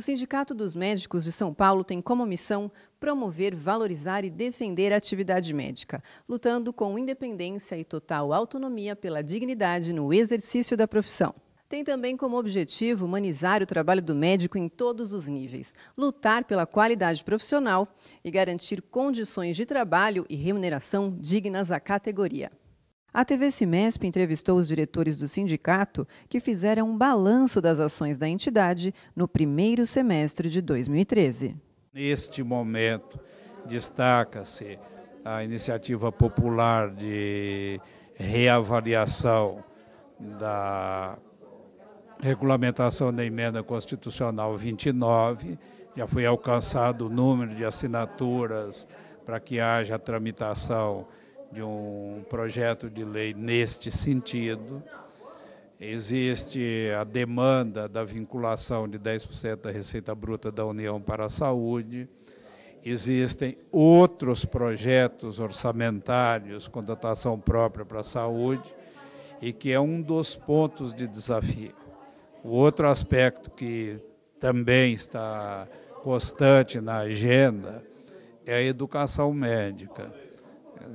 O Sindicato dos Médicos de São Paulo tem como missão promover, valorizar e defender a atividade médica, lutando com independência e total autonomia pela dignidade no exercício da profissão. Tem também como objetivo humanizar o trabalho do médico em todos os níveis, lutar pela qualidade profissional e garantir condições de trabalho e remuneração dignas à categoria. A TV Cimesp entrevistou os diretores do sindicato que fizeram um balanço das ações da entidade no primeiro semestre de 2013. Neste momento, destaca-se a iniciativa popular de reavaliação da regulamentação da emenda constitucional 29. Já foi alcançado o número de assinaturas para que haja tramitação de um projeto de lei neste sentido. Existe a demanda da vinculação de 10% da receita bruta da União para a saúde. Existem outros projetos orçamentários com dotação própria para a saúde e que é um dos pontos de desafio. O outro aspecto que também está constante na agenda é a educação médica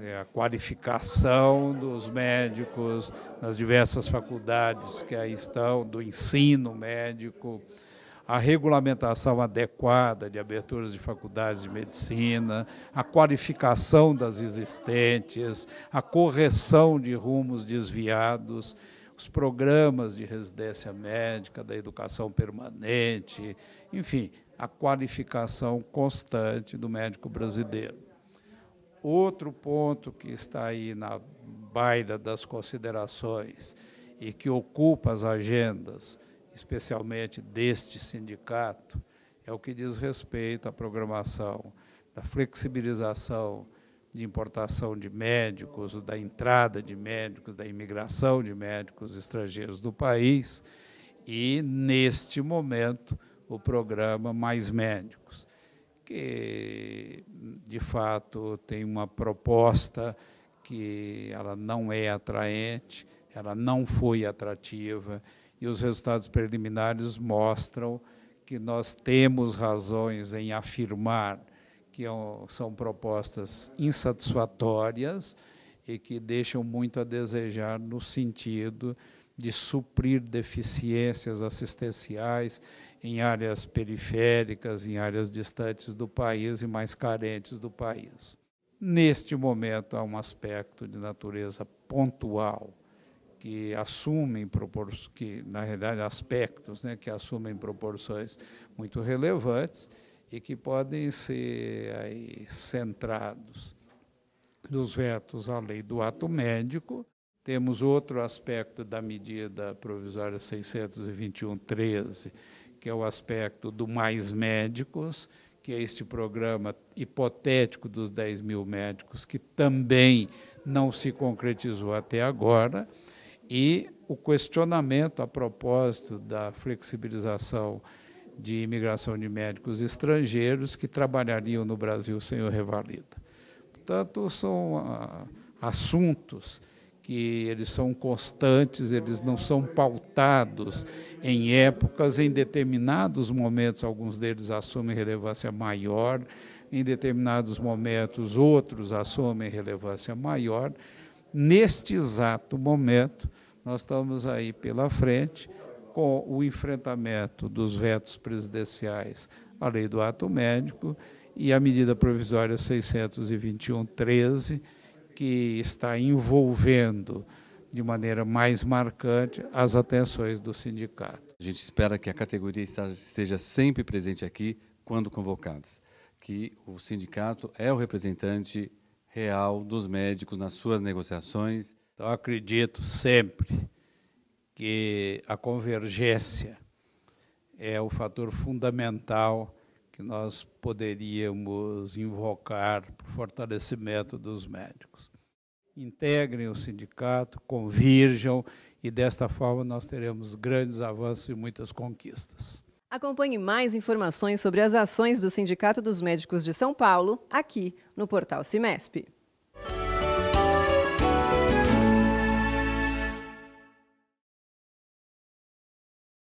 é a qualificação dos médicos nas diversas faculdades que aí estão, do ensino médico, a regulamentação adequada de aberturas de faculdades de medicina, a qualificação das existentes, a correção de rumos desviados, os programas de residência médica, da educação permanente, enfim, a qualificação constante do médico brasileiro. Outro ponto que está aí na baila das considerações e que ocupa as agendas, especialmente deste sindicato, é o que diz respeito à programação da flexibilização de importação de médicos, da entrada de médicos, da imigração de médicos estrangeiros do país e, neste momento, o programa Mais Médicos, que de fato, tem uma proposta que ela não é atraente, ela não foi atrativa, e os resultados preliminares mostram que nós temos razões em afirmar que é são propostas insatisfatórias e que deixam muito a desejar no sentido de suprir deficiências assistenciais em áreas periféricas, em áreas distantes do país e mais carentes do país. Neste momento, há um aspecto de natureza pontual que assumem proporções, que na realidade aspectos, né, que assumem proporções muito relevantes e que podem ser aí centrados nos vetos à lei do ato médico temos outro aspecto da medida provisória 621.13, que é o aspecto do mais médicos, que é este programa hipotético dos 10 mil médicos, que também não se concretizou até agora, e o questionamento a propósito da flexibilização de imigração de médicos estrangeiros que trabalhariam no Brasil sem o revalida. Portanto, são ah, assuntos que eles são constantes, eles não são pautados em épocas, em determinados momentos, alguns deles assumem relevância maior, em determinados momentos, outros assumem relevância maior. Neste exato momento, nós estamos aí pela frente com o enfrentamento dos vetos presidenciais à lei do ato médico e a medida provisória 621-13 que está envolvendo de maneira mais marcante as atenções do sindicato. A gente espera que a categoria esteja sempre presente aqui quando convocados, que o sindicato é o representante real dos médicos nas suas negociações. Então, acredito sempre que a convergência é o fator fundamental que nós poderíamos invocar para o fortalecimento dos médicos. Integrem o sindicato, convirjam, e desta forma nós teremos grandes avanços e muitas conquistas. Acompanhe mais informações sobre as ações do Sindicato dos Médicos de São Paulo aqui no portal Cimesp.